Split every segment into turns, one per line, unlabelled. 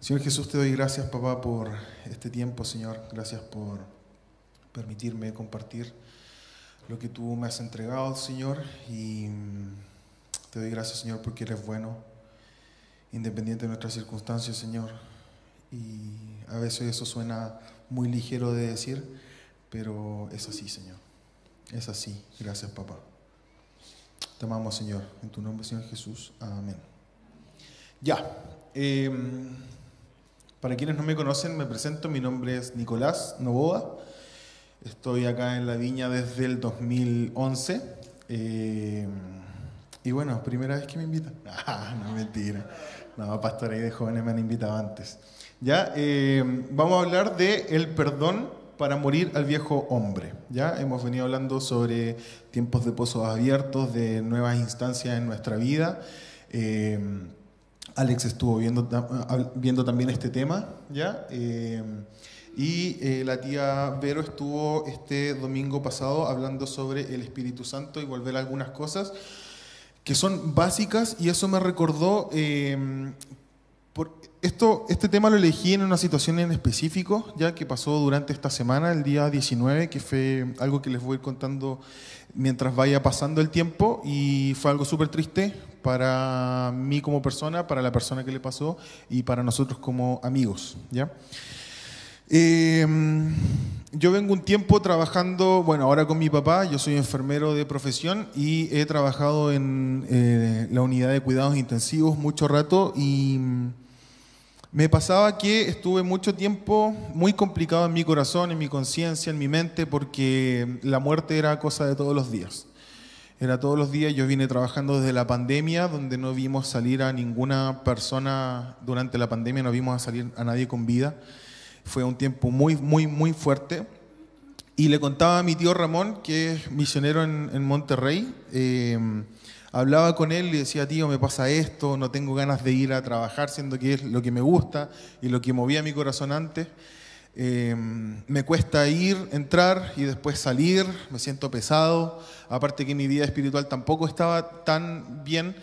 Señor Jesús, te doy gracias, papá, por este tiempo, Señor. Gracias por permitirme compartir lo que tú me has entregado, Señor. Y mm, te doy gracias, Señor, porque eres bueno, independiente de nuestras circunstancias, Señor. Y a veces eso suena muy ligero de decir, pero es así, Señor. Es así. Gracias, papá. Te amamos, Señor. En tu nombre, Señor Jesús. Amén. Ya. Em, para quienes no me conocen, me presento, mi nombre es Nicolás Novoa, estoy acá en la viña desde el 2011 eh, y bueno, primera vez que me invitan. Ah, no, mentira, no, pastor ahí de jóvenes me han invitado antes. Ya, eh, vamos a hablar de el perdón para morir al viejo hombre. Ya hemos venido hablando sobre tiempos de pozos abiertos, de nuevas instancias en nuestra vida. Eh, Alex estuvo viendo, eh, viendo también este tema, ¿ya? Eh, y eh, la tía Vero estuvo este domingo pasado hablando sobre el Espíritu Santo y volver a algunas cosas que son básicas y eso me recordó... Em, por esto, este tema lo elegí en una situación en específico, ya que pasó durante esta semana, el día 19, que fue algo que les voy contando mientras vaya pasando el tiempo y fue algo súper triste, para mí como persona, para la persona que le pasó y para nosotros como amigos. ¿ya? Em, yo vengo un tiempo trabajando, bueno, ahora con mi papá, yo soy enfermero de profesión y he trabajado en eh, la unidad de cuidados intensivos mucho rato y me pasaba que estuve mucho tiempo muy complicado en mi corazón, en mi conciencia, en mi mente, porque la muerte era cosa de todos los días. Era todos los días, yo vine trabajando desde la pandemia, donde no vimos salir a ninguna persona durante la pandemia, no vimos a salir a nadie con vida. Fue un tiempo muy, muy, muy fuerte. Y le contaba a mi tío Ramón, que es misionero en, Monterrey, eh, hablaba con él y decía, tío, me pasa esto, no tengo ganas de ir a trabajar, siendo que es lo que me gusta y lo que movía mi corazón antes. Em, me cuesta ir, entrar y después salir, me siento pesado, aparte que mi vida espiritual tampoco estaba tan bien,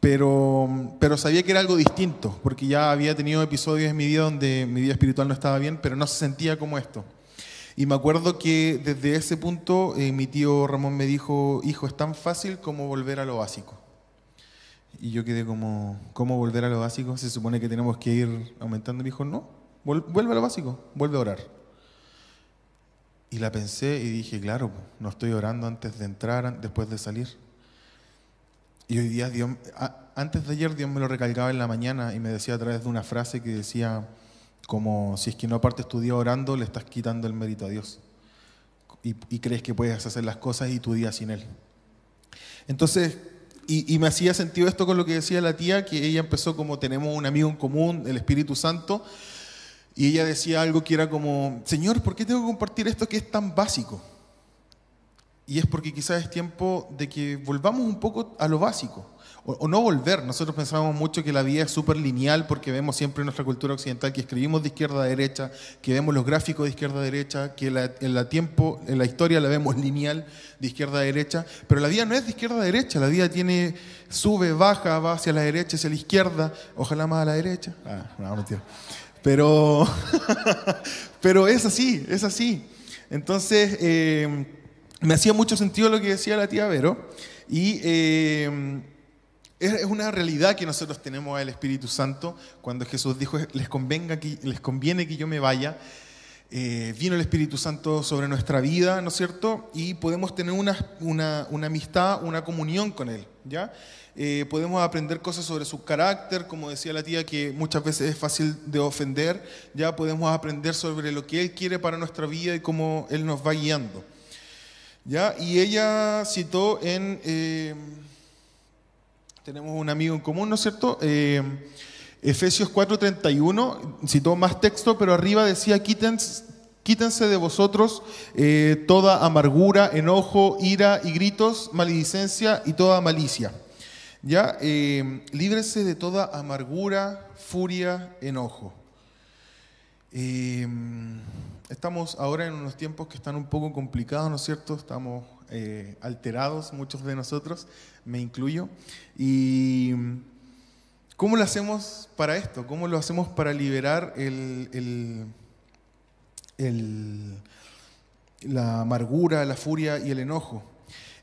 pero, pero sabía que era algo distinto, porque ya había tenido episodios en mi vida donde mi vida espiritual no estaba bien, pero no se sentía como esto. Y me acuerdo que desde ese punto eh, mi tío Ramón me dijo, hijo, es tan fácil como volver a lo básico. Y yo quedé como, ¿cómo volver a lo básico? Se supone que tenemos que ir aumentando. Me hijo, no, Vuelve a lo básico, vuelve a orar. Y la pensé y dije, claro, no estoy orando antes de entrar, después de salir. Y hoy día Dios, antes de ayer Dios me lo recalcaba en la mañana y me decía a través de una frase que decía, como si es que no aparte tu día orando, le estás quitando el mérito a Dios. Y, crees que puedes hacer las cosas y tu día sin Él. Entonces, y, y, me hacía sentido esto con lo que decía la tía, que ella empezó como tenemos un amigo en común, el Espíritu Santo, y ella decía algo que era como, Señor, ¿por qué tengo que compartir esto que es tan básico? Y es porque quizás es tiempo de que volvamos un poco a lo básico. O, no volver, nosotros pensábamos mucho que la vida es súper lineal porque vemos siempre en nuestra cultura occidental que escribimos de izquierda a derecha, que vemos los gráficos de izquierda a derecha, que en, la tiempo, la historia la vemos lineal de izquierda a derecha, pero la vida no es de izquierda a derecha, la vida tiene sube, baja, va hacia la derecha, hacia la izquierda, ojalá más a la derecha. Ah, no, mentira. Pero, pero es así, es así. Entonces, em, me hacía mucho sentido lo que decía la tía Vero. Y em, es una realidad que nosotros tenemos al Espíritu Santo. Cuando Jesús dijo, les, convenga que, les conviene que yo me vaya, eh, vino el Espíritu Santo sobre nuestra vida, ¿no es cierto? Y podemos tener una, una, amistad, una comunión con Él, ¿ya? Eh, podemos aprender cosas sobre su carácter, como decía la tía, que muchas veces es fácil de ofender, ¿ya? Podemos aprender sobre lo que Él quiere para nuestra vida y cómo Él nos va guiando, ¿ya? Y ella citó en... Eh, tenemos un amigo en común, ¿no es cierto? Efesios 4:31 citó más texto, pero arriba decía, quítense, de vosotros eh, toda amargura, enojo, ira y gritos, maledicencia y toda malicia. ¿Ya? Eh, líbrese de toda amargura, furia, enojo. Eh, estamos ahora en unos tiempos que están un poco complicados, ¿no es cierto? Estamos alterados, muchos de nosotros, me incluyo. Y ¿Cómo lo hacemos para esto? ¿Cómo lo hacemos para liberar la amargura, la furia y el enojo?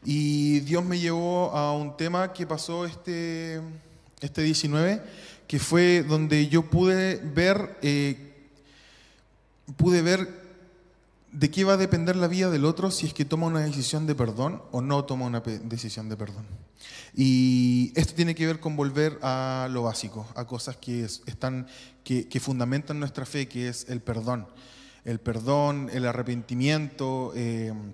Y Dios me llevó a un tema que pasó este, este 19, que fue donde yo pude ver, eh, pude ver ¿De qué va a depender la vida del otro si es que toma una decisión de perdón o no toma una decisión de perdón? Y esto tiene que ver con volver a lo básico, a cosas que, están, que, fundamentan nuestra fe, que es el perdón. El perdón, el arrepentimiento, em,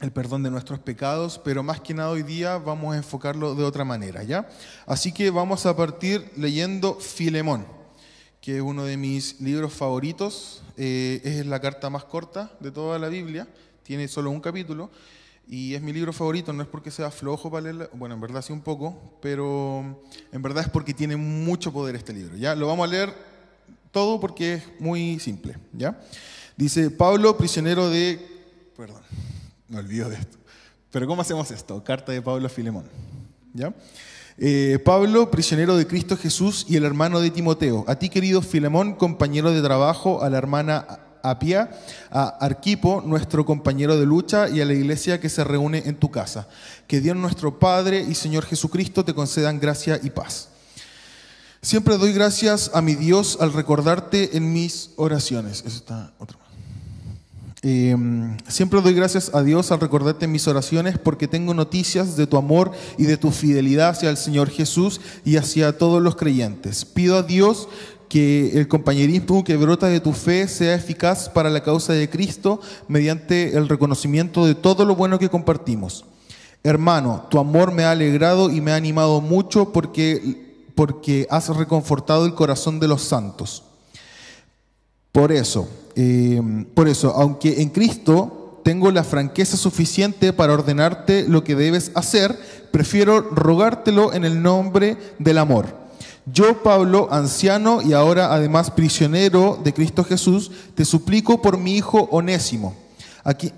el perdón de nuestros pecados, pero más que nada hoy día vamos a enfocarlo de otra manera, ¿ya? Así que vamos a partir leyendo Filemón que es uno de mis libros favoritos. Eh, es la carta más corta de toda la Biblia, tiene solo un capítulo y es mi libro favorito. No es porque sea flojo para leerla, bueno, en verdad sí un poco, pero en verdad es porque tiene mucho poder este libro. Ya lo vamos a leer todo porque es muy simple. Ya dice Pablo, prisionero de, perdón, me olvido de esto. Pero ¿cómo hacemos esto? Carta de Pablo a Filemón. ¿Ya? Eh, Pablo, prisionero de Cristo Jesús, y el hermano de Timoteo. A ti, querido Filemón, compañero de trabajo, a la hermana Apia, a Arquipo, nuestro compañero de lucha, y a la iglesia que se reúne en tu casa. Que Dios nuestro Padre y Señor Jesucristo te concedan gracia y paz. Siempre doy gracias a mi Dios al recordarte en mis oraciones. Eso está otro. Em, siempre doy gracias a Dios al recordarte mis oraciones porque tengo noticias de tu amor y de tu fidelidad hacia el Señor Jesús y hacia todos los creyentes. Pido a Dios que el compañerismo que brota de tu fe sea eficaz para la causa de Cristo mediante el reconocimiento de todo lo bueno que compartimos. Hermano, tu amor me ha alegrado y me ha animado mucho porque, porque has reconfortado el corazón de los santos. Por eso, Em, por eso, aunque en Cristo tengo la franqueza suficiente para ordenarte lo que debes hacer, prefiero rogártelo en el nombre del amor. Yo, Pablo, anciano y ahora además prisionero de Cristo Jesús, te suplico por mi hijo onésimo, aquí,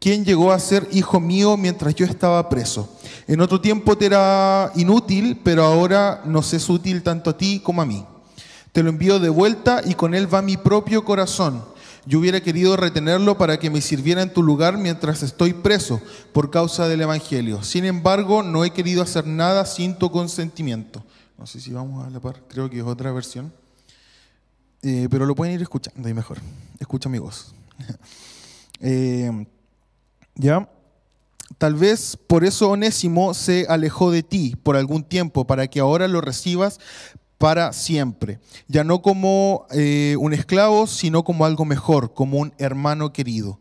quien llegó a ser hijo mío mientras yo estaba preso. En otro tiempo te era inútil, pero ahora nos es útil tanto a ti como a mí. Te lo envío de vuelta y con él va mi propio corazón. Yo hubiera querido retenerlo para que me sirviera en tu lugar mientras estoy preso por causa del Evangelio. Sin embargo, no he querido hacer nada sin tu consentimiento. No sé si vamos a la par, creo que es otra versión. Eh, pero lo pueden ir escuchando ahí mejor. Escucha amigos. Eh, ya. Tal vez por eso Onésimo se alejó de ti por algún tiempo, para que ahora lo recibas para siempre, ya no como eh, un esclavo, sino como algo mejor, como un hermano querido,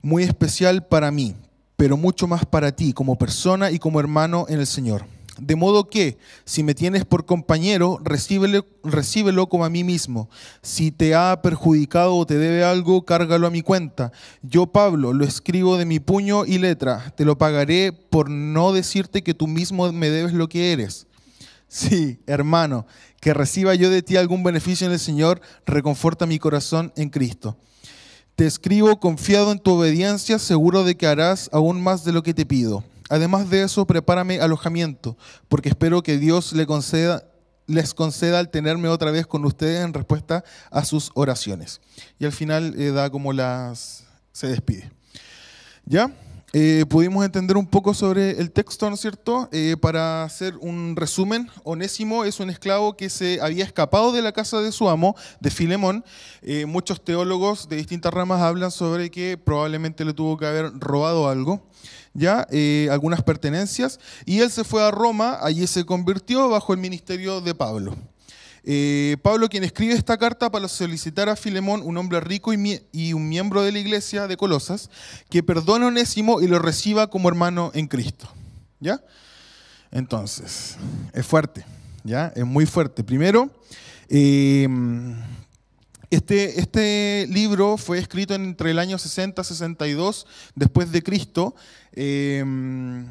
muy especial para mí, pero mucho más para ti, como persona y como hermano en el Señor. De modo que, si me tienes por compañero, recíbelo, recíbelo como a mí mismo. Si te ha perjudicado o te debe algo, cárgalo a mi cuenta. Yo, Pablo, lo escribo de mi puño y letra. Te lo pagaré por no decirte que tú mismo me debes lo que eres. Sí, hermano, que reciba yo de ti algún beneficio en el Señor, reconforta mi corazón en Cristo. Te escribo confiado en tu obediencia, seguro de que harás aún más de lo que te pido. Además de eso, prepárame alojamiento, porque espero que Dios le conceda, les conceda al tenerme otra vez con ustedes en respuesta a sus oraciones. Y al final eh, da como las... se despide. ¿Ya? Eh, pudimos entender un poco sobre el texto, ¿no es cierto? Eh, para hacer un resumen, Onésimo es un esclavo que se había escapado de la casa de su amo, de Filemón. Eh, muchos teólogos de distintas ramas hablan sobre que probablemente le tuvo que haber robado algo, ¿ya? algunas pertenencias. Y él se fue a Roma, allí se convirtió bajo el ministerio de Pablo. Eh, Pablo, quien escribe esta carta para solicitar a Filemón, un hombre rico y, un miembro de la iglesia de Colosas, que perdone a Onésimo y lo reciba como hermano en Cristo. ¿Ya? Entonces, es fuerte, ¿ya? Es muy fuerte. Primero, em, este, este, libro fue escrito entre el año 60 y 62 después de Cristo. Em,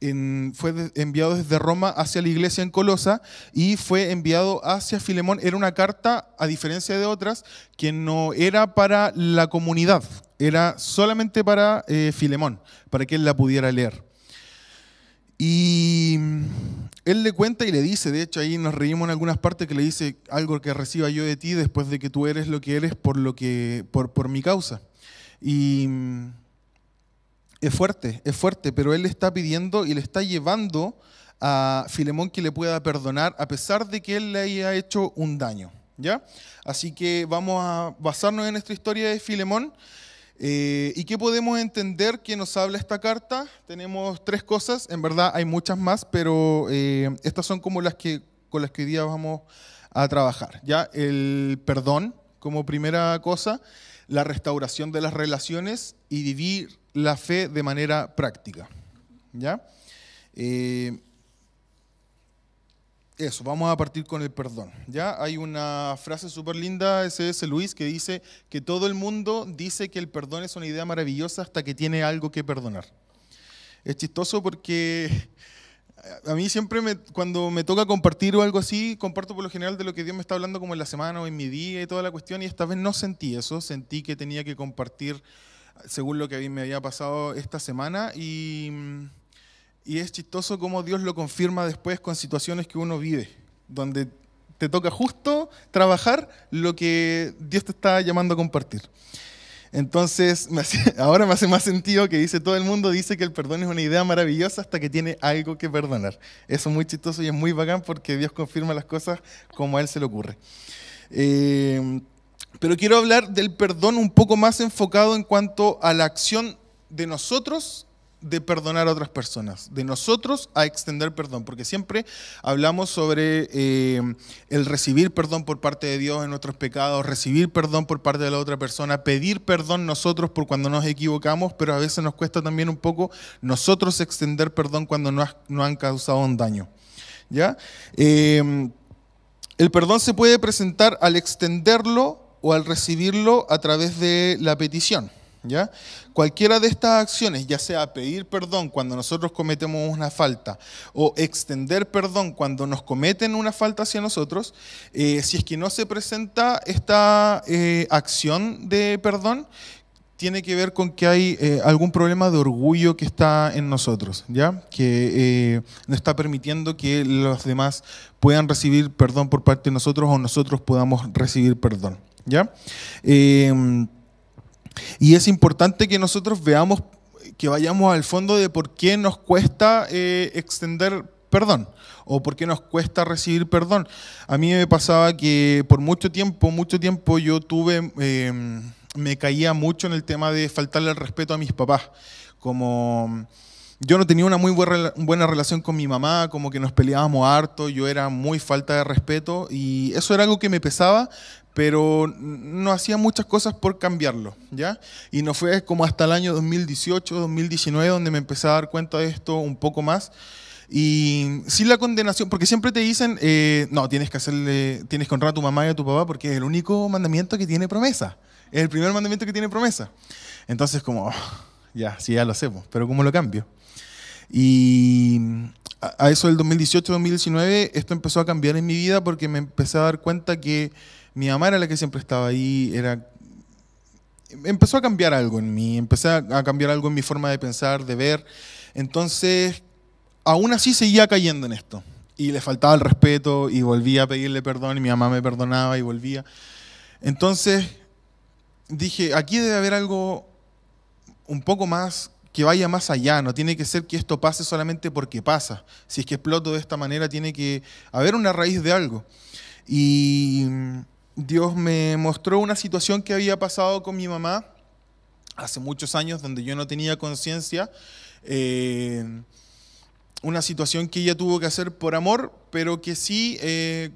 fue enviado desde Roma hacia la iglesia en Colosa y fue enviado hacia Filemón. Era una carta, a diferencia de otras, que no era para la comunidad, era solamente para eh, Filemón, para que él la pudiera leer. Y él le cuenta y le dice, de hecho ahí nos reímos en algunas partes que le dice algo que reciba yo de ti después de que tú eres lo que eres por, lo que, por, por mi causa. Y es fuerte, es fuerte, pero él le está pidiendo y le está llevando a Filemón que le pueda perdonar a pesar de que él le haya hecho un daño. ¿ya? Así que vamos a basarnos en esta historia de Filemón. Eh, ¿Y qué podemos entender que nos habla esta carta? Tenemos tres cosas, en verdad hay muchas más, pero eh, estas son como las que, con las que hoy día vamos a trabajar. ¿ya? El perdón como primera cosa, la restauración de las relaciones y vivir la fe de manera práctica. ¿Ya? Eh, eso, vamos a partir con el perdón. ¿ya? Hay una frase súper linda, ese es Luis, que dice que todo el mundo dice que el perdón es una idea maravillosa hasta que tiene algo que perdonar. Es chistoso porque a mí siempre cuando me toca compartir o algo así, comparto por lo general de lo que Dios me está hablando como en la semana o en mi día y toda la cuestión, y esta vez no sentí eso, sentí que tenía que compartir según lo que a mí me había pasado esta semana y, es chistoso cómo Dios lo confirma después con situaciones que uno vive, donde te toca justo trabajar lo que Dios te está llamando a compartir. Entonces, ahora me hace más sentido que dice todo el mundo, dice que el perdón es una idea maravillosa hasta que tiene algo que perdonar. Eso es muy chistoso y es muy bacán porque Dios confirma las cosas como a Él se le ocurre. Eh, pero quiero hablar del perdón un poco más enfocado en cuanto a la acción de nosotros de perdonar a otras personas, de nosotros a extender perdón, porque siempre hablamos sobre eh, el recibir perdón por parte de Dios en nuestros pecados, recibir perdón por parte de la otra persona, pedir perdón nosotros por cuando nos equivocamos, pero a veces nos cuesta también un poco nosotros extender perdón cuando nos, no han causado un daño. ¿ya? Eh, el perdón se puede presentar al extenderlo o al recibirlo a través de la petición. ¿Ya? Cualquiera de estas acciones, ya sea pedir perdón cuando nosotros cometemos una falta o extender perdón cuando nos cometen una falta hacia nosotros, eh, si es que no se presenta esta eh, acción de perdón, tiene que ver con que hay eh, algún problema de orgullo que está en nosotros, ¿ya? Que no está permitiendo que los demás puedan recibir perdón por parte de nosotros o nosotros podamos recibir perdón. Em, y es importante que nosotros veamos, que vayamos al fondo de por qué nos cuesta eh, extender perdón o por qué nos cuesta recibir perdón. A mí me pasaba que por mucho tiempo, mucho tiempo yo tuve, em, me caía mucho en el tema de faltarle el respeto a mis papás, como yo no tenía una muy buena relación con mi mamá, como que nos peleábamos harto, yo era muy falta de respeto y eso era algo que me pesaba, pero no hacía muchas cosas por cambiarlo, ¿ya? Y no fue como hasta el año 2018, 2019, donde me empecé a dar cuenta de esto un poco más. Y sin la condenación, porque siempre te dicen, eh, no, tienes que hacerle, tienes que honrar a tu mamá y a tu papá porque es el único mandamiento que tiene promesa. Es el primer mandamiento que tiene promesa. Entonces como, oh, ya, sí, ya lo hacemos, pero ¿cómo lo cambio? Y a eso del 2018-2019, esto empezó a cambiar en mi vida porque me empecé a dar cuenta que mi mamá era la que siempre estaba ahí, era... Empezó a cambiar algo en mí, empecé a cambiar algo en mi forma de pensar, de ver. Entonces, aún así seguía cayendo en esto. Y le faltaba el respeto y volvía a pedirle perdón y mi mamá me perdonaba y volvía. Entonces, dije, aquí debe haber algo un poco más que vaya más allá, no tiene que ser que esto pase solamente porque pasa. Si es que exploto de esta manera, tiene que haber una raíz de algo. Y Dios me mostró una situación que había pasado con mi mamá hace muchos años donde yo no tenía conciencia. Eh, una situación que ella tuvo que hacer por amor, pero que sí eh,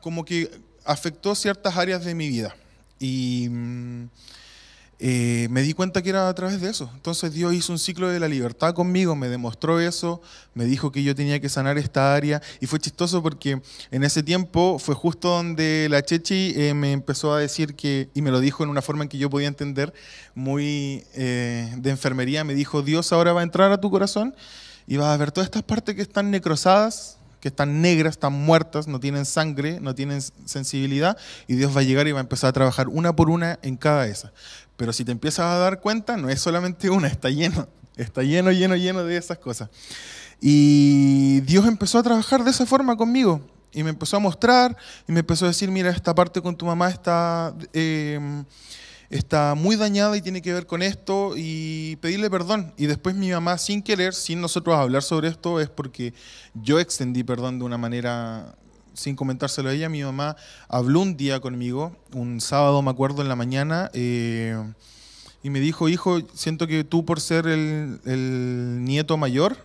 como que afectó ciertas áreas de mi vida. Y mm, eh, me di cuenta que era a través de eso. Entonces Dios hizo un ciclo de la libertad conmigo, me demostró eso, me dijo que yo tenía que sanar esta área y fue chistoso porque en ese tiempo fue justo donde la Chechi eh, me empezó a decir que, y me lo dijo en una forma en que yo podía entender, muy eh, de enfermería, me dijo, Dios ahora va a entrar a tu corazón y vas a ver todas estas partes que están necrosadas, que están negras, están muertas, no tienen sangre, no tienen sensibilidad, y Dios va a llegar y va a empezar a trabajar una por una en cada esa. Pero si te empiezas a dar cuenta, no es solamente una, está lleno, está lleno, lleno, lleno de esas cosas. Y Dios empezó a trabajar de esa forma conmigo. Y me empezó a mostrar, y me empezó a decir, mira, esta parte con tu mamá está... Eh, está muy dañada y tiene que ver con esto y pedirle perdón. Y después mi mamá, sin querer, sin nosotros hablar sobre esto, es porque yo extendí perdón de una manera sin comentárselo a ella. Mi mamá habló un día conmigo, un sábado me acuerdo en la mañana. Eh, y me dijo, hijo, siento que tú por ser el, el nieto mayor,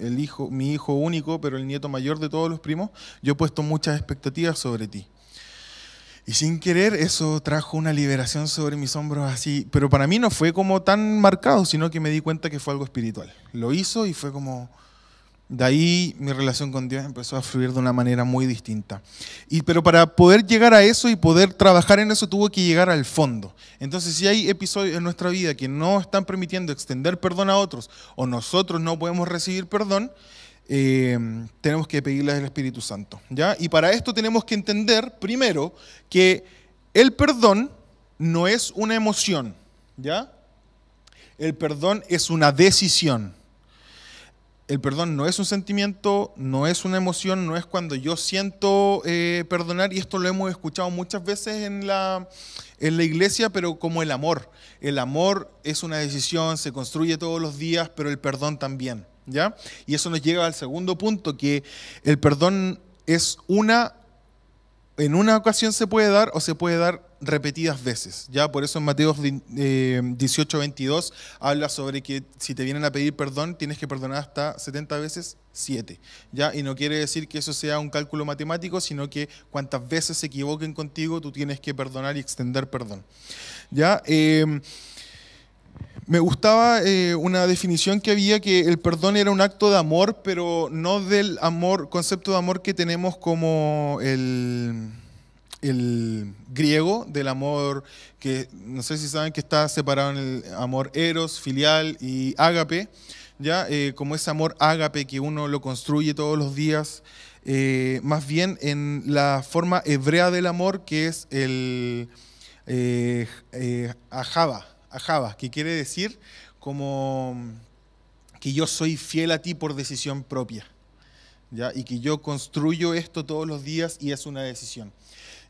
el hijo, mi hijo único, pero el nieto mayor de todos los primos, yo he puesto muchas expectativas sobre ti. Y sin querer eso trajo una liberación sobre mis hombros así, pero para mí no fue como tan marcado, sino que me di cuenta que fue algo espiritual. Lo hizo y fue como... De ahí mi relación con Dios empezó a fluir de una manera muy distinta. Y, pero para poder llegar a eso y poder trabajar en eso tuvo que llegar al fondo. Entonces si hay episodios en nuestra vida que no están permitiendo extender perdón a otros o nosotros no podemos recibir perdón, eh, tenemos que pedirle al Espíritu Santo. ¿ya? Y para esto tenemos que entender, primero, que el perdón no es una emoción. ¿ya? El perdón es una decisión. El perdón no es un sentimiento, no es una emoción, no es cuando yo siento eh, perdonar, y esto lo hemos escuchado muchas veces en en la iglesia, pero como el amor. El amor es una decisión, se construye todos los días, pero el perdón también. ¿ya? Y eso nos lleva al segundo punto, que el perdón es una, en una ocasión se puede dar o se puede dar repetidas veces, ¿ya? Por eso en Mateo 18, eh, 22 habla sobre que si te vienen a pedir perdón, tienes que perdonar hasta 70 veces 7, ¿ya? Y no quiere decir que eso sea un cálculo matemático, sino que cuantas veces se equivoquen contigo, tú tienes que perdonar y extender perdón, ¿ya? Eh, me gustaba eh, una definición que había que el perdón era un acto de amor, pero no del amor, concepto de amor que tenemos como el, griego, del amor que no sé si saben que está separado en el amor eros, filial y ágape, ya eh, como ese amor ágape que uno lo construye todos los días, eh, más bien en la forma hebrea del amor que es el ajaba que quiere decir como que yo soy fiel a ti por decisión propia. ¿Ya? y que yo construyo esto todos los días y es una decisión.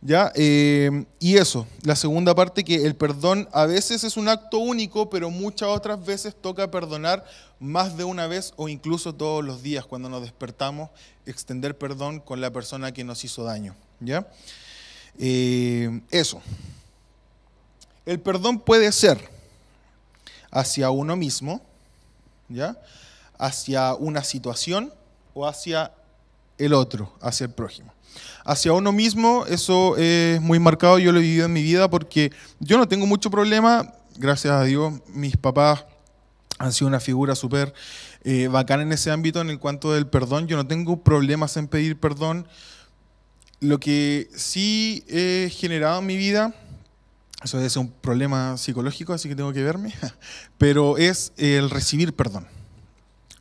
¿Ya? Eh, y eso, la segunda parte, que el perdón a veces es un acto único, pero muchas otras veces toca perdonar más de una vez o incluso todos los días cuando nos despertamos, extender perdón con la persona que nos hizo daño. ¿ya? Eh, eso. El perdón puede ser hacia uno mismo, ¿ya? hacia una situación o hacia el otro, hacia el prójimo. Hacia uno mismo, eso es muy marcado, yo lo he vivido en mi vida porque yo no tengo mucho problema, gracias a Dios, mis papás han sido una figura súper eh, bacana en ese ámbito, en el cuanto del perdón, yo no tengo problemas en pedir perdón. Lo que sí he generado en mi vida eso es un problema psicológico, así que tengo que verme. Pero es el recibir perdón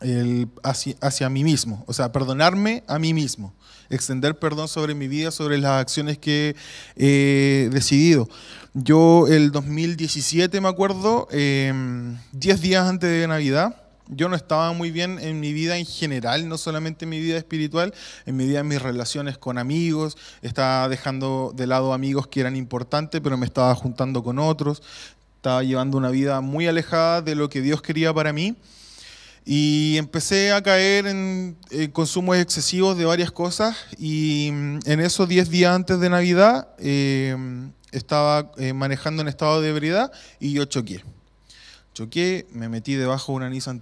el hacia, hacia mí mismo, o sea, perdonarme a mí mismo, extender perdón sobre mi vida, sobre las acciones que he decidido. Yo el 2017, me acuerdo, 10 em, días antes de Navidad, yo no estaba muy bien en mi vida en general, no solamente en mi vida espiritual, en mi vida en mis relaciones con amigos, estaba dejando de lado amigos que eran importantes, pero me estaba juntando con otros, estaba llevando una vida muy alejada de lo que Dios quería para mí. Y empecé a caer en, consumos excesivos de varias cosas y mm, en esos 10 días antes de Navidad eh, estaba eh, manejando en estado de ebriedad y yo choqué. Choqué, me metí debajo de una Nissan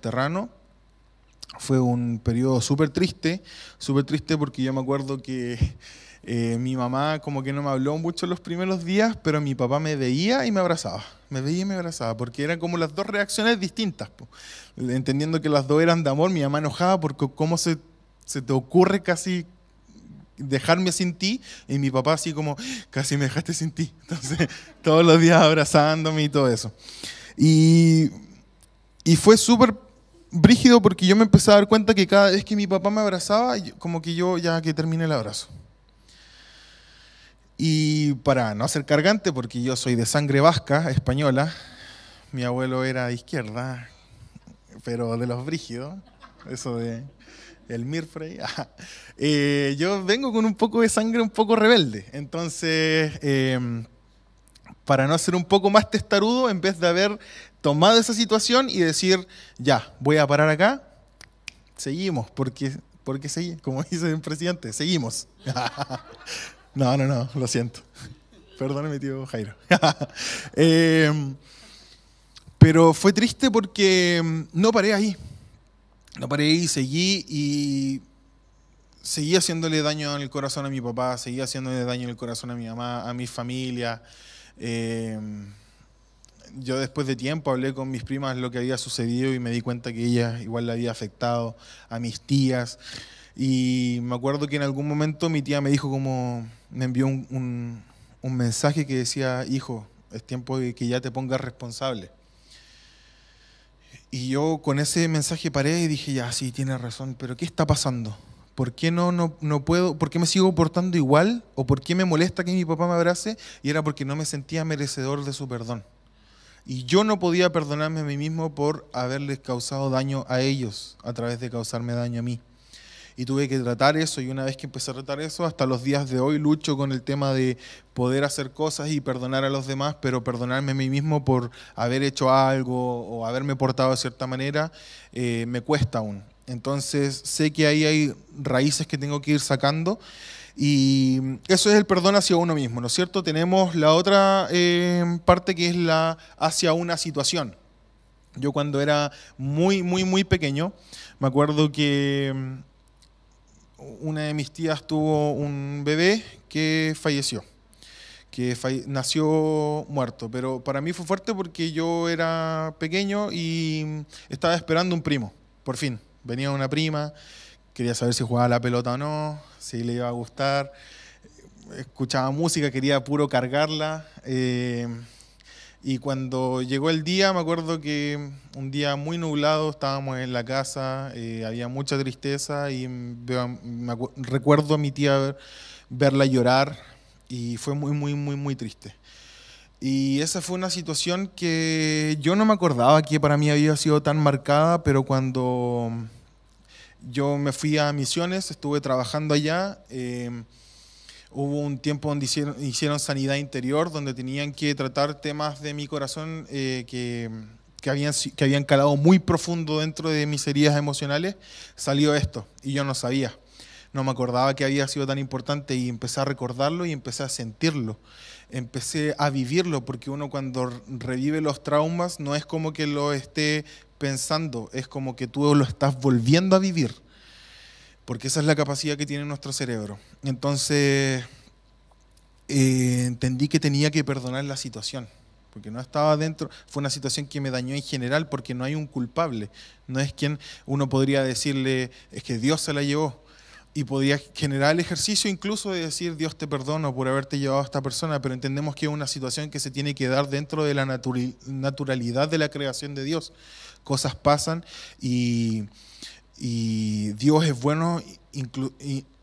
Fue un periodo súper triste, súper triste porque yo me acuerdo que eh, mi mamá como que no me habló mucho los primeros días, pero mi papá me veía y me abrazaba. Me veía y me abrazaba, porque eran como las dos reacciones distintas. Entendiendo que las dos eran de amor, mi mamá enojaba porque cómo se, se te ocurre casi dejarme sin ti y mi papá así como casi me dejaste sin ti entonces todos los días abrazándome y todo eso y, y fue súper brígido porque yo me empecé a dar cuenta que cada vez que mi papá me abrazaba, como que yo ya que terminé el abrazo. Y para no hacer cargante, porque yo soy de sangre vasca, española, mi abuelo era de izquierda, pero de los brígidos, eso de el Mirfrey. Eh, yo vengo con un poco de sangre un poco rebelde, entonces... Em, para no ser un poco más testarudo en vez de haber tomado esa situación y decir, ya, voy a parar acá, seguimos, porque, porque como dice el presidente, seguimos. no, no, no, lo siento. Perdóneme, tío Jairo. Em, pero fue triste porque em, no paré ahí. No paré ahí, seguí y seguí haciéndole daño en el corazón a mi papá, seguí haciéndole daño en el corazón a mi mamá, a mi familia. Em, yo después de tiempo hablé con mis primas lo que había sucedido y me di cuenta que ella igual le había afectado a mis tías. Y me acuerdo que en algún momento mi tía me dijo como, me envió un, mensaje que decía, hijo, es tiempo que ya te pongas responsable. Y yo con ese mensaje paré y dije, ya, sí, tiene razón, pero ¿qué está pasando? ¿Por qué no, no, puedo? ¿Por qué me sigo portando igual? ¿O por qué me molesta que mi papá me abrace? Y era porque no me sentía merecedor de su perdón. Y yo no podía perdonarme a mí mismo por haberles causado daño a ellos a través de causarme daño a mí. Y tuve que tratar eso y una vez que empecé a tratar eso, hasta los días de hoy lucho con el tema de poder hacer cosas y perdonar a los demás, pero perdonarme a mí mismo por haber hecho algo o haberme portado de cierta manera, eh, me cuesta aún entonces sé que ahí hay raíces que tengo que ir sacando y eso es el perdón hacia uno mismo, ¿no es cierto? Tenemos la otra eh, parte que es la hacia una situación. Yo cuando era muy, muy, muy pequeño, me acuerdo que mm, una de mis tías tuvo un bebé que falleció, que nació muerto, pero para mí fue fuerte porque yo era pequeño y mm, estaba esperando un primo, por fin Venía una prima, quería saber si jugaba la pelota o no, si le iba a gustar. Escuchaba música, quería puro cargarla. Eh, y cuando llegó el día, me acuerdo que un día muy nublado, estábamos en la casa, eh, había mucha tristeza y recuerdo a mi tía verla llorar y fue muy, muy, muy, muy triste. Y esa fue una situación que yo no me acordaba que para mí había sido tan marcada, pero cuando yo me fui a Misiones, estuve trabajando allá, eh, hubo un tiempo donde hicieron, sanidad interior, donde tenían que tratar temas de mi corazón eh, que, habían, que habían calado muy profundo dentro de mis heridas emocionales, salió esto y yo no sabía no me acordaba que había sido tan importante y empecé a recordarlo y empecé a sentirlo. Empecé a vivirlo porque uno cuando revive los traumas no es como que lo esté pensando, es como que tú lo estás volviendo a vivir. Porque esa es la capacidad que tiene nuestro cerebro. Entonces, eh, entendí que tenía que perdonar la situación porque no estaba dentro, fue una situación que me dañó en general porque no hay un culpable, no es quien uno podría decirle, es que Dios se la llevó, y podría generar el ejercicio incluso de decir, Dios te perdono por haberte llevado a esta persona, pero entendemos que es una situación que se tiene que dar dentro de la naturalidad de la creación de Dios. Cosas pasan y, Dios es bueno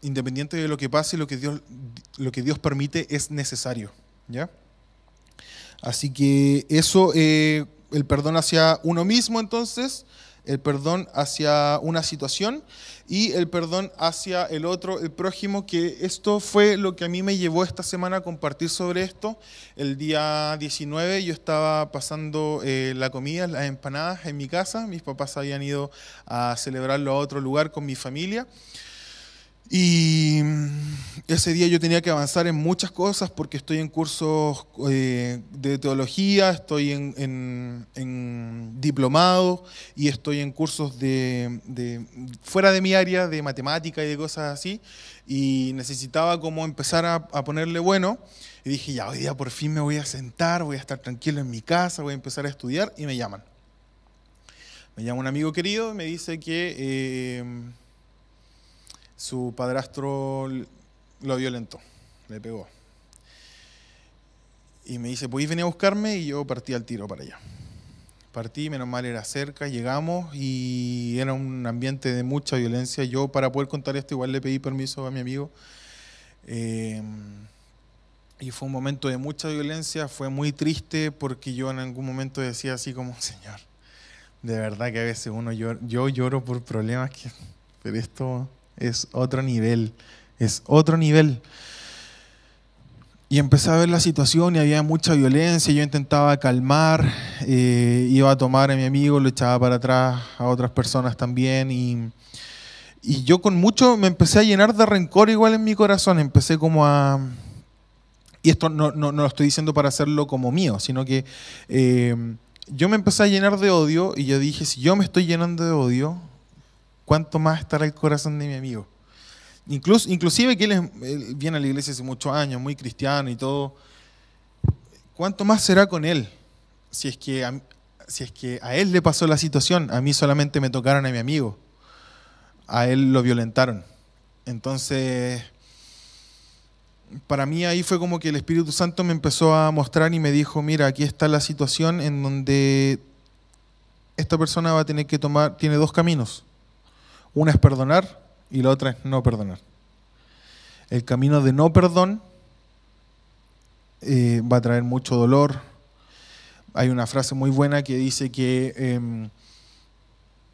independiente de lo que pase, lo que Dios, lo que Dios permite es necesario. ¿ya? Así que eso, eh, el perdón hacia uno mismo entonces, el perdón hacia una situación y el perdón hacia el otro, el prójimo, que esto fue lo que a mí me llevó esta semana a compartir sobre esto. El día 19 yo estaba pasando eh, la comida, las empanadas en mi casa, mis papás habían ido a celebrarlo a otro lugar con mi familia. Y mm, ese día yo tenía que avanzar en muchas cosas porque estoy en cursos eh, de teología, estoy en, diplomado y estoy en cursos de, fuera de mi área de matemática y de cosas así. Y necesitaba como empezar a, ponerle bueno. Y dije, ya, hoy día por fin me voy a sentar, voy a estar tranquilo en mi casa, voy a empezar a estudiar y me llaman. Me llama un amigo querido y me dice que... Eh, su padrastro lo violentó, le pegó. Y me dice, ¿podéis venir a buscarme? Y yo partí al tiro para allá. Partí, menos mal era cerca, llegamos y era un ambiente de mucha violencia. Yo para poder contar esto igual le pedí permiso a mi amigo. Eh, y fue un momento de mucha violencia, fue muy triste porque yo en algún momento decía así como, Señor, de verdad que a veces uno llora, yo lloro por problemas que... Pero esto es otro nivel, es otro nivel. Y empecé a ver la situación y había mucha violencia, yo intentaba calmar, eh, iba a tomar a mi amigo, lo echaba para atrás a otras personas también y, yo con mucho me empecé a llenar de rencor igual en mi corazón, empecé como a, y esto no, lo estoy diciendo para hacerlo como mío, sino que eh, yo me empecé a llenar de odio y yo dije, si yo me estoy llenando de odio, ¿cuánto más estará el corazón de mi amigo? Incluso, inclusive que él, viene a la iglesia hace muchos años, muy cristiano y todo, ¿cuánto más será con él? Si es que si es que a él le pasó la situación, a mí solamente me tocaron a mi amigo, a él lo violentaron. Entonces, para mí ahí fue como que el Espíritu Santo me empezó a mostrar y me dijo, mira, aquí está la situación en donde esta persona va a tener que tomar, tiene dos caminos. Una es perdonar y la otra es no perdonar. El camino de no perdón eh, va a traer mucho dolor. Hay una frase muy buena que dice que em,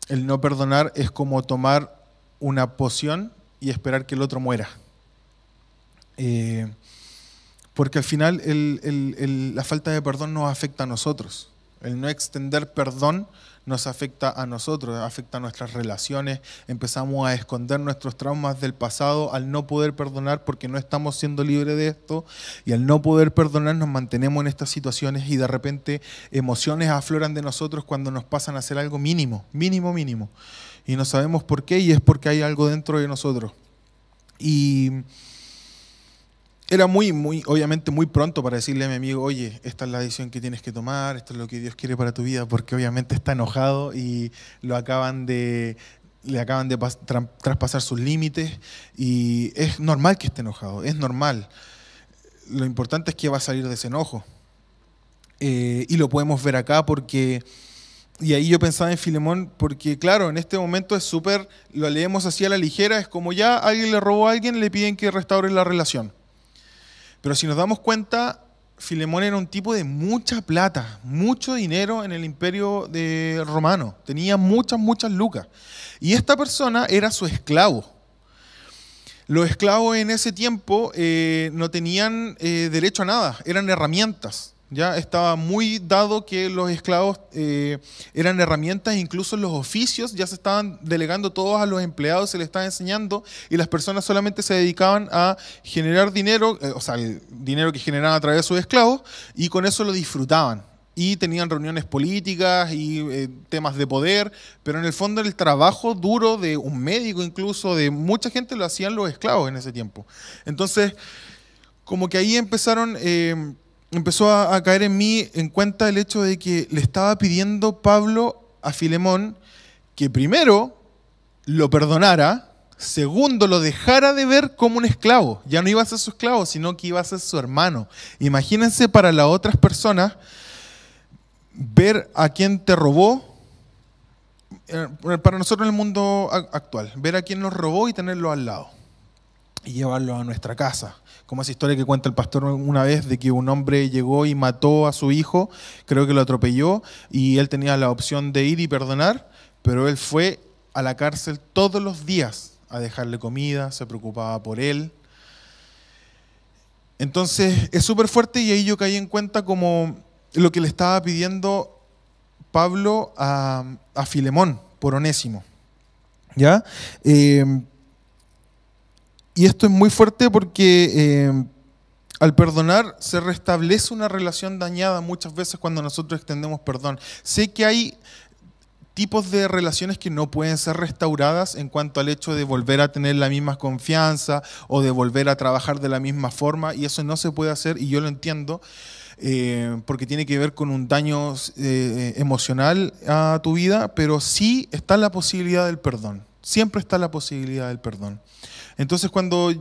el no perdonar es como tomar una poción y esperar que el otro muera. Eh, porque al final la falta de perdón nos afecta a nosotros. El no extender perdón nos afecta a nosotros, afecta a nuestras relaciones, empezamos a esconder nuestros traumas del pasado al no poder perdonar porque no estamos siendo libres de esto y al no poder perdonar nos mantenemos en estas situaciones y de repente emociones afloran de nosotros cuando nos pasan a hacer algo mínimo, mínimo, mínimo. Y no sabemos por qué y es porque hay algo dentro de nosotros. Y era muy, muy, obviamente muy pronto para decirle a mi amigo, oye, esta es la decisión que tienes que tomar, esto es lo que Dios quiere para tu vida, porque obviamente está enojado y lo acaban de, le acaban de traspasar sus límites y es normal que esté enojado, es normal. Lo importante es que va a salir de ese enojo. Eh, y lo podemos ver acá porque, y ahí yo pensaba en Filemón, porque claro, en este momento es súper, lo leemos así a la ligera, es como ya alguien le robó a alguien, le piden que restaure la relación. Pero si nos damos cuenta, Filemón era un tipo de mucha plata, mucho dinero en el imperio de romano. Tenía muchas, muchas lucas. Y esta persona era su esclavo. Los esclavos en ese tiempo eh, no tenían eh, derecho a nada, eran herramientas. Ya estaba muy dado que los esclavos eh, eran herramientas, incluso los oficios ya se estaban delegando todos a los empleados, se les estaba enseñando y las personas solamente se dedicaban a generar dinero, eh, o sea, el dinero que generaban a través de sus esclavos y con eso lo disfrutaban y tenían reuniones políticas y eh, temas de poder, pero en el fondo el trabajo duro de un médico incluso, de mucha gente, lo hacían los esclavos en ese tiempo. Entonces, como que ahí empezaron empezó a, caer en mí en cuenta el hecho de que le estaba pidiendo Pablo a Filemón que primero lo perdonara, segundo lo dejara de ver como un esclavo. Ya no iba a ser su esclavo, sino que iba a ser su hermano. Imagínense para las otras personas ver a quien te robó. Eh, para nosotros en el mundo actual, ver a quien nos robó y tenerlo al lado y llevarlo a nuestra casa como esa historia que cuenta el pastor una vez de que un hombre llegó y mató a su hijo, creo que lo atropelló, y él tenía la opción de ir y perdonar, pero él fue a la cárcel todos los días a dejarle comida, se preocupaba por él. Entonces es súper fuerte y ahí yo caí en cuenta como lo que le estaba pidiendo Pablo a, Filemón por Onésimo. ¿Ya? Eh, y esto es muy fuerte porque eh, al perdonar se restablece una relación dañada muchas veces cuando nosotros extendemos perdón. Sé que hay tipos de relaciones que no pueden ser restauradas en cuanto al hecho de volver a tener la misma confianza o de volver a trabajar de la misma forma y eso no se puede hacer y yo lo entiendo eh, porque tiene que ver con un daño eh, emocional a tu vida, pero sí está la posibilidad del perdón, siempre está la posibilidad del perdón. Entonces cuando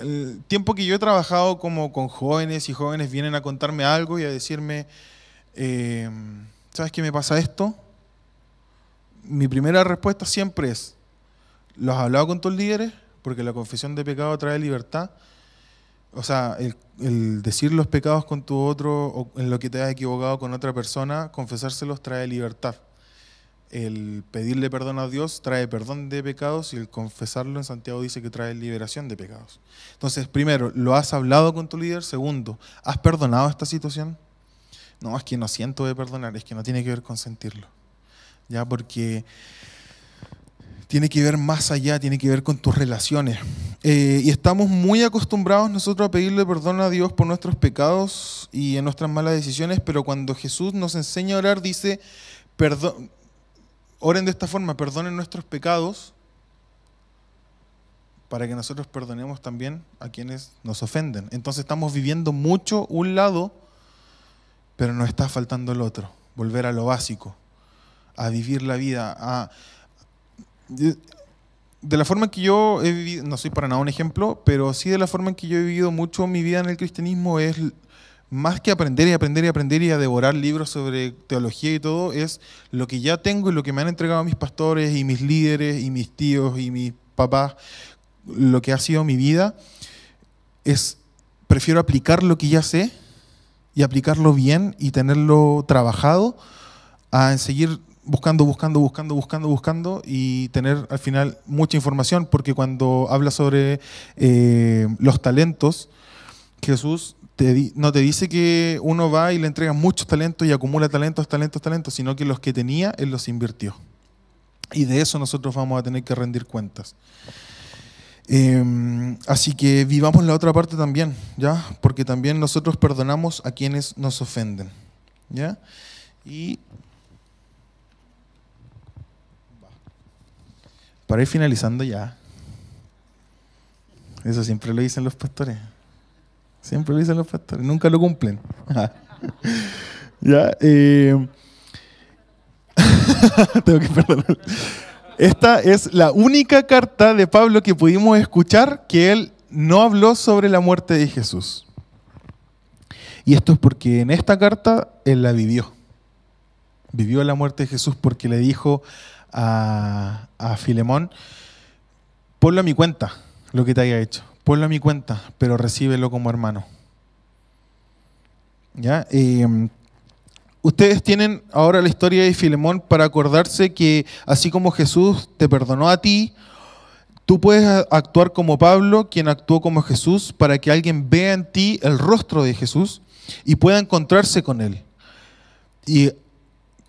el tiempo que yo he trabajado como con jóvenes y jóvenes vienen a contarme algo y a decirme, em, ¿sabes qué me pasa esto? Mi primera respuesta siempre es, ¿los has hablado con tus líderes? Porque la confesión de pecado trae libertad. O sea, el, el decir los pecados con tu otro o en lo que te has equivocado con otra persona, confesárselos trae libertad el pedirle perdón a Dios trae perdón de pecados y el confesarlo en Santiago dice que trae liberación de pecados. Entonces, primero, ¿lo has hablado con tu líder? Segundo, ¿has perdonado esta situación? No, es que no siento de perdonar, es que no tiene que ver con sentirlo. Ya, porque tiene que ver más allá, tiene que ver con tus relaciones. Eh, y estamos muy acostumbrados nosotros a pedirle perdón a Dios por nuestros pecados y en nuestras malas decisiones, pero cuando Jesús nos enseña a orar, dice, perdón Oren de esta forma, perdonen nuestros pecados para que nosotros perdonemos también a quienes nos ofenden. Entonces estamos viviendo mucho un lado, pero nos está faltando el otro. Volver a lo básico, a vivir la vida, a... De la forma que yo he vivido, no soy para nada un ejemplo, pero sí de la forma en que yo he vivido mucho mi vida en el cristianismo es más que aprender y aprender y aprender y a devorar libros sobre teología y todo, es lo que ya tengo y lo que me han entregado mis pastores y mis líderes y mis tíos y mis papás, lo que ha sido mi vida, es prefiero aplicar lo que ya sé y aplicarlo bien y tenerlo trabajado a seguir buscando, buscando, buscando, buscando, buscando y tener al final mucha información, porque cuando habla sobre eh, los talentos, Jesús no te dice que uno va y le entrega muchos talentos y acumula talentos, talentos, talentos, sino que los que tenía, él los invirtió. Y de eso nosotros vamos a tener que rendir cuentas. Em, así que vivamos la otra parte también, ¿ya? Porque también nosotros perdonamos a quienes nos ofenden, ¿ya? Y para ir finalizando ya, eso siempre lo dicen los pastores. Siempre lo dicen los factores, nunca lo cumplen. Eh, tengo que perdonar. Esta es la única carta de Pablo que pudimos escuchar que él no habló sobre la muerte de Jesús. Y esto es porque en esta carta él la vivió. Vivió la muerte de Jesús porque le dijo a, a Filemón, ponlo a mi cuenta lo que te haya hecho ponlo a mi cuenta, pero recíbelo como hermano. ¿Ya? Em, ustedes tienen ahora la historia de Filemón para acordarse que así como Jesús te perdonó a ti, tú puedes actuar como Pablo, quien actuó como Jesús, para que alguien vea en ti el rostro de Jesús y pueda encontrarse con él. Y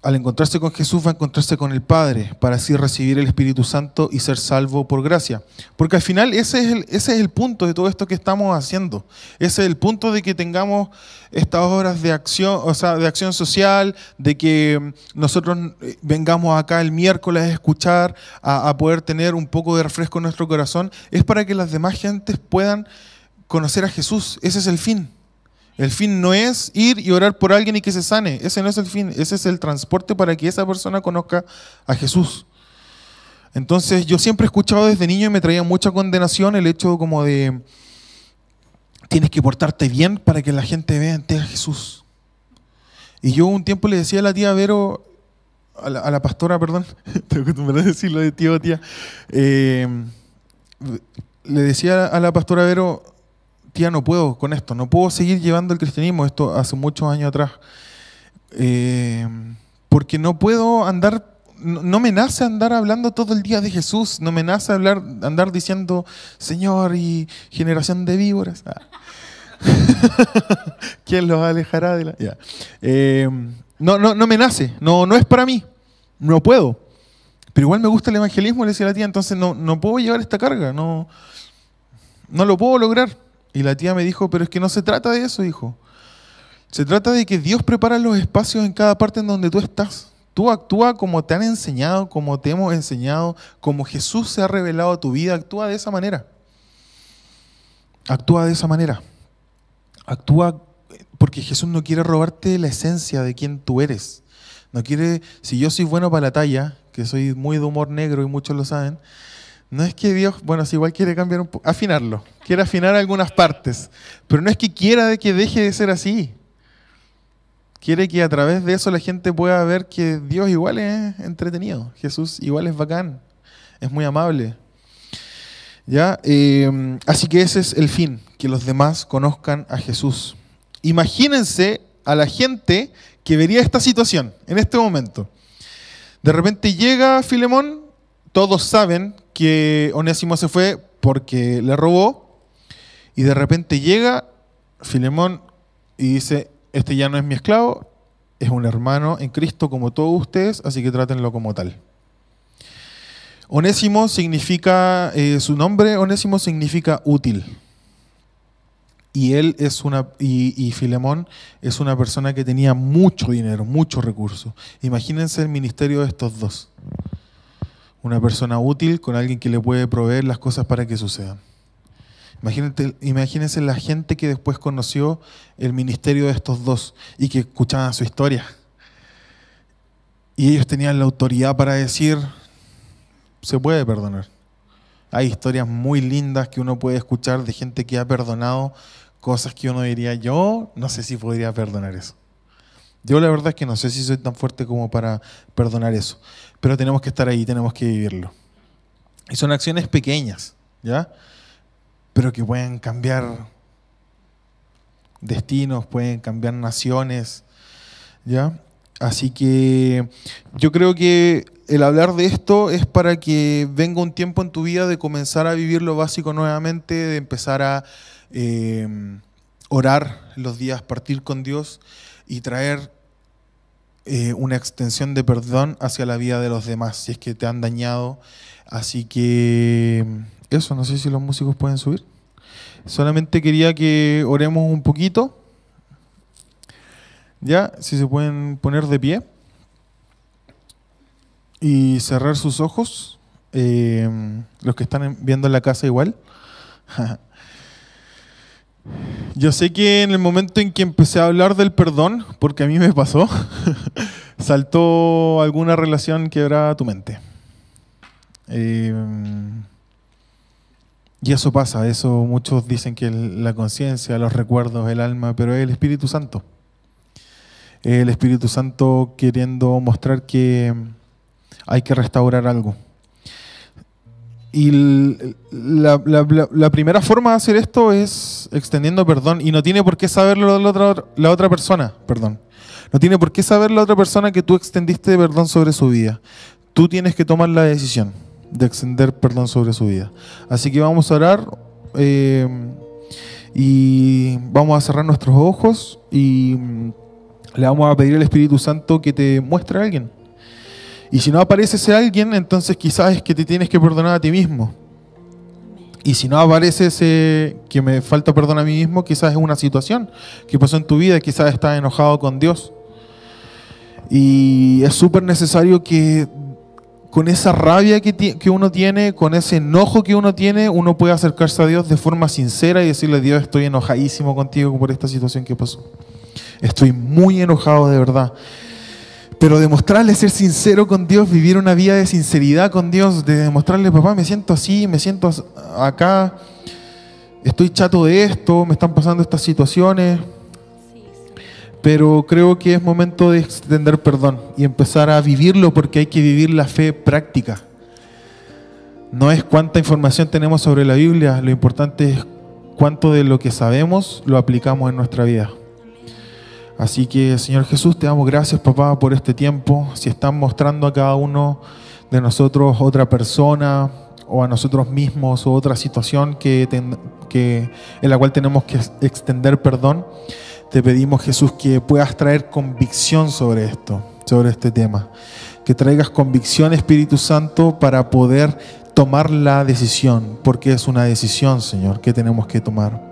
al encontrarse con Jesús va a encontrarse con el Padre para así recibir el Espíritu Santo y ser salvo por gracia. Porque al final ese es el, ese es el punto de todo esto que estamos haciendo. Ese es el punto de que tengamos estas obras de acción, o sea, de acción social, de que nosotros eh, vengamos acá el miércoles a escuchar, a, a poder tener un poco de refresco en nuestro corazón, es para que las demás gentes puedan conocer a Jesús. Ese es el fin. El fin no es ir y orar por alguien y que se sane. Ese no es el fin. Ese es el transporte para que esa persona conozca a Jesús. Entonces yo siempre he escuchado desde niño y me traía mucha condenación el hecho como de tienes que portarte bien para que la gente vea ti a Jesús. Y yo un tiempo le decía a la tía Vero, a la, pastora, perdón, te acostumbré a decirlo de tío tía, eh, le decía a la pastora Vero, tía, no puedo con esto, no puedo seguir llevando el cristianismo, esto hace muchos años atrás, eh, porque no puedo andar no me nace andar hablando todo el día de Jesús, no me nace hablar, andar diciendo Señor y generación de víboras. Ah. ¿Quién los alejará de la.? Eh, no, no, me nace, no, no es para mí, no puedo. Pero igual me gusta el evangelismo, le decía la tía, entonces no, puedo llevar esta carga, no, no lo puedo lograr. Y la tía me dijo, pero es que no se trata de eso, hijo. Se trata de que Dios prepara los espacios en cada parte en donde tú estás. Tú actúa como te han enseñado, como te hemos enseñado, como Jesús se ha revelado a tu vida. Actúa de esa manera. Actúa de esa manera. Actúa porque Jesús no quiere robarte la esencia de quien tú eres. No quiere, si yo soy bueno para la talla, que soy muy de humor negro y muchos lo saben, no es que Dios, bueno, si igual quiere cambiar un poco, afinarlo, quiere afinar algunas partes, pero no es que quiera de que deje de ser así. Quiere que a través de eso la gente pueda ver que Dios igual es entretenido, Jesús igual es bacán, es muy amable. ¿Ya? Em, así que ese es el fin, que los demás conozcan a Jesús. Imagínense a la gente que vería esta situación en este momento. De repente llega Filemón, todos saben que Onésimo se fue porque le robó y de repente llega Filemón y dice, este ya no es mi esclavo, es un hermano en Cristo como todos ustedes, así que trátenlo como tal. Onésimo significa, eh, su nombre Onésimo significa útil. Y él es una, y, Filemón es una persona que tenía mucho dinero, muchos recursos. Imagínense el ministerio de estos dos una persona útil con alguien que le puede proveer las cosas para que sucedan. imagínense la gente que después conoció el ministerio de estos dos y que escuchaban su historia. Y ellos tenían la autoridad para decir, se puede perdonar. Hay historias muy lindas que uno puede escuchar de gente que ha perdonado cosas que uno diría, yo no sé si podría perdonar eso. Yo la verdad es que no sé si soy tan fuerte como para perdonar eso pero tenemos que estar ahí, tenemos que vivirlo. Y son acciones pequeñas, ¿ya? Pero que pueden cambiar destinos, pueden cambiar naciones, ¿ya? Así que yo creo que el hablar de esto es para que venga un tiempo en tu vida de comenzar a vivir lo básico nuevamente, de empezar a eh, orar los días, partir con Dios y traer eh, una extensión de perdón hacia la vida de los demás, si es que te han dañado. Así que mm, eso, no sé si los músicos pueden subir. Solamente quería que oremos un poquito. Ya, si se pueden poner de pie y cerrar sus ojos. Eh, los que están viendo en la casa igual. Yo sé que en el momento en que empecé a hablar del perdón, porque a mí me pasó, saltó alguna relación quebrada tu mente. Eh, y eso pasa, eso muchos dicen que la conciencia, los recuerdos, el alma, pero es el Espíritu Santo. El Espíritu Santo queriendo mostrar que hay que restaurar algo. Y la, primera forma de hacer esto es extendiendo perdón y no tiene por qué saberlo la otra, la otra persona, perdón. No tiene por qué saber la otra persona que tú extendiste perdón sobre su vida. Tú tienes que tomar la decisión de extender perdón sobre su vida. Así que vamos a orar eh, y vamos a cerrar nuestros ojos y le vamos a pedir al Espíritu Santo que te muestre a alguien. Y si no aparece ese alguien, entonces quizás es que te tienes que perdonar a ti mismo. Y si no aparece ese que me falta perdón a mí mismo, quizás es una situación que pasó en tu vida, quizás estás enojado con Dios. Y es súper necesario que con esa rabia que, uno tiene, con ese enojo que uno tiene, uno pueda acercarse a Dios de forma sincera y decirle, Dios, estoy enojadísimo contigo por esta situación que pasó. Estoy muy enojado de verdad. Pero demostrarle ser sincero con Dios, vivir una vida de sinceridad con Dios, de demostrarle, papá, me siento así, me siento acá, estoy chato de esto, me están pasando estas situaciones. Pero creo que es momento de extender perdón y empezar a vivirlo porque hay que vivir la fe práctica. No es cuánta información tenemos sobre la Biblia, lo importante es cuánto de lo que sabemos lo aplicamos en nuestra vida. Así que, Señor Jesús, te damos gracias, papá, por este tiempo. Si están mostrando a cada uno de nosotros otra persona o a nosotros mismos o otra situación que, en la cual tenemos que extender perdón, te pedimos, Jesús, que puedas traer convicción sobre esto, sobre este tema. Que traigas convicción, Espíritu Santo, para poder tomar la decisión, porque es una decisión, Señor, que tenemos que tomar.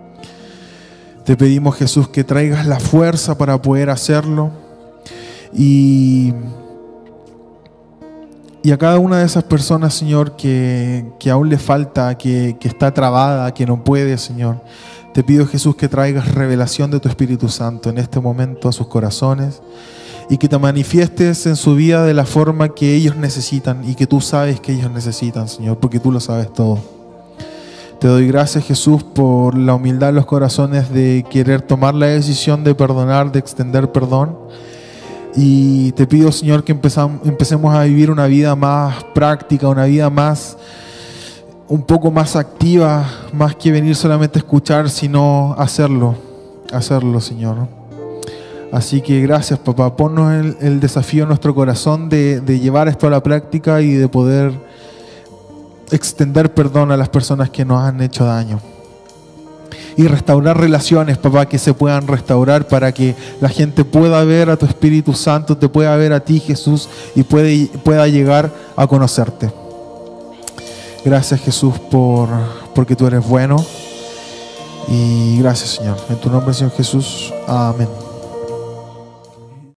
Te pedimos Jesús que traigas la fuerza para poder hacerlo. Y, a cada una de esas personas, Señor, que, aún le falta, que está trabada, que no puede, Señor. Te pido Jesús que traigas revelación de tu Espíritu Santo en este momento a sus corazones y que te manifiestes en su vida de la forma que ellos necesitan y que tú sabes que ellos necesitan, Señor, porque tú lo sabes todo. Te doy gracias Jesús por la humildad de los corazones de querer tomar la decisión de perdonar, de extender perdón. Y te pido Señor que empecemos a vivir una vida más práctica, una vida más un poco más activa, más que venir solamente a escuchar, sino hacerlo, hacerlo Señor. Así que gracias papá, ponnos el, desafío en nuestro corazón de llevar esto a la práctica y de poder extender perdón a las personas que nos han hecho daño. Y restaurar relaciones, papá, que se puedan restaurar para que la gente pueda ver a tu Espíritu Santo, te pueda ver a ti, Jesús, y pueda llegar a conocerte. Gracias, Jesús, por, porque tú eres bueno. Y gracias, Señor. En tu nombre, Señor Jesús. Amén.